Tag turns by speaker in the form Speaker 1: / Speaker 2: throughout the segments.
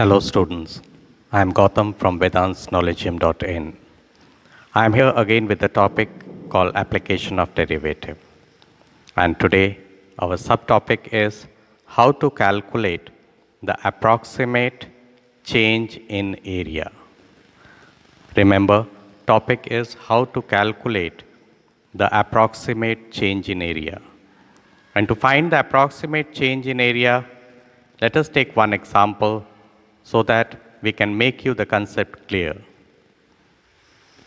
Speaker 1: Hello, students. I am Gautam from VedantsKnowledgeM.in. I am here again with a topic called application of derivative. And today, our subtopic is how to calculate the approximate change in area. Remember, topic is how to calculate the approximate change in area. And to find the approximate change in area, let us take one example so that we can make you the concept clear.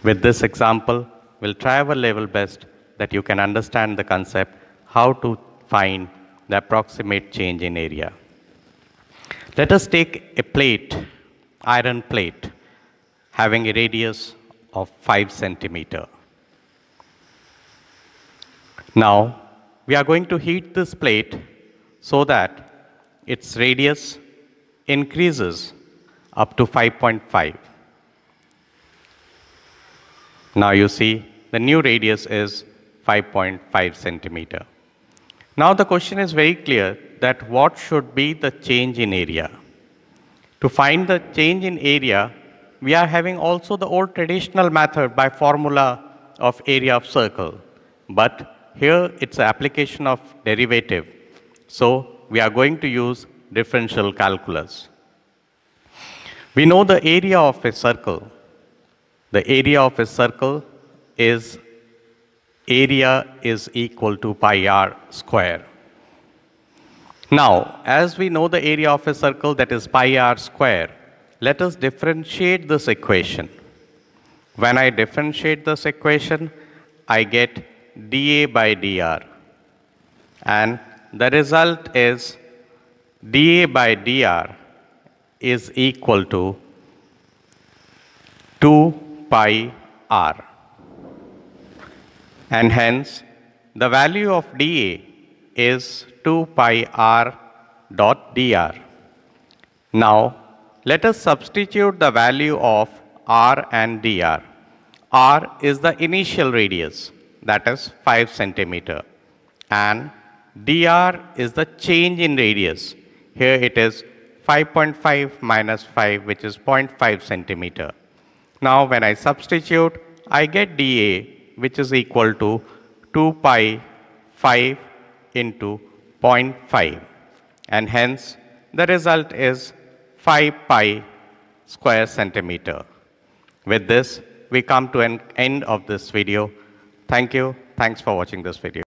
Speaker 1: With this example, we'll try our level best that you can understand the concept, how to find the approximate change in area. Let us take a plate, iron plate, having a radius of 5 centimeter. Now, we are going to heat this plate so that its radius increases up to 5.5. Now you see the new radius is 5.5 centimeter. Now the question is very clear that what should be the change in area? To find the change in area, we are having also the old traditional method by formula of area of circle. But here it's application of derivative. So we are going to use differential calculus. We know the area of a circle. The area of a circle is area is equal to pi r square. Now, as we know the area of a circle that is pi r square, let us differentiate this equation. When I differentiate this equation, I get dA by dr. And the result is dA by dr is equal to 2 pi r. And hence, the value of dA is 2 pi r dot dr. Now, let us substitute the value of r and dr. r is the initial radius, that is 5 centimeter, and dr is the change in radius, here it is 5.5 minus 5, which is 0.5 centimeter. Now when I substitute, I get dA, which is equal to 2 pi 5 into 0.5. And hence, the result is 5 pi square centimeter. With this, we come to an end of this video. Thank you. Thanks for watching this video.